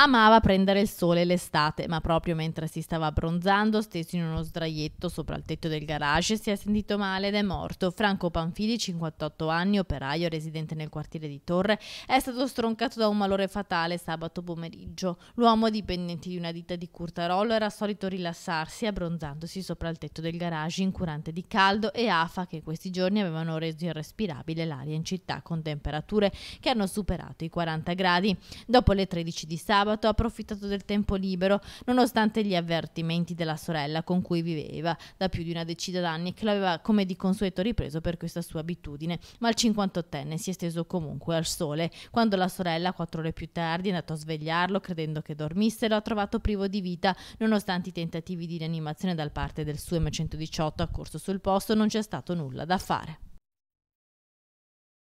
Amava prendere il sole l'estate, ma proprio mentre si stava abbronzando, steso in uno sdraietto sopra il tetto del garage, si è sentito male ed è morto. Franco Panfili, 58 anni, operaio residente nel quartiere di Torre, è stato stroncato da un malore fatale sabato pomeriggio. L'uomo, dipendente di una ditta di Curtarollo, era solito rilassarsi abbronzandosi sopra il tetto del garage, incurante di caldo e afa che questi giorni avevano reso irrespirabile l'aria in città con temperature che hanno superato i 40 gradi. Dopo le 13 di sabato, sabato ha approfittato del tempo libero, nonostante gli avvertimenti della sorella con cui viveva da più di una decina d'anni e che l'aveva come di consueto ripreso per questa sua abitudine, ma il 58enne si è steso comunque al sole quando la sorella, quattro ore più tardi, è andata a svegliarlo credendo che dormisse, lo ha trovato privo di vita nonostante i tentativi di rianimazione da parte del suo M118 accorso sul posto non c'è stato nulla da fare.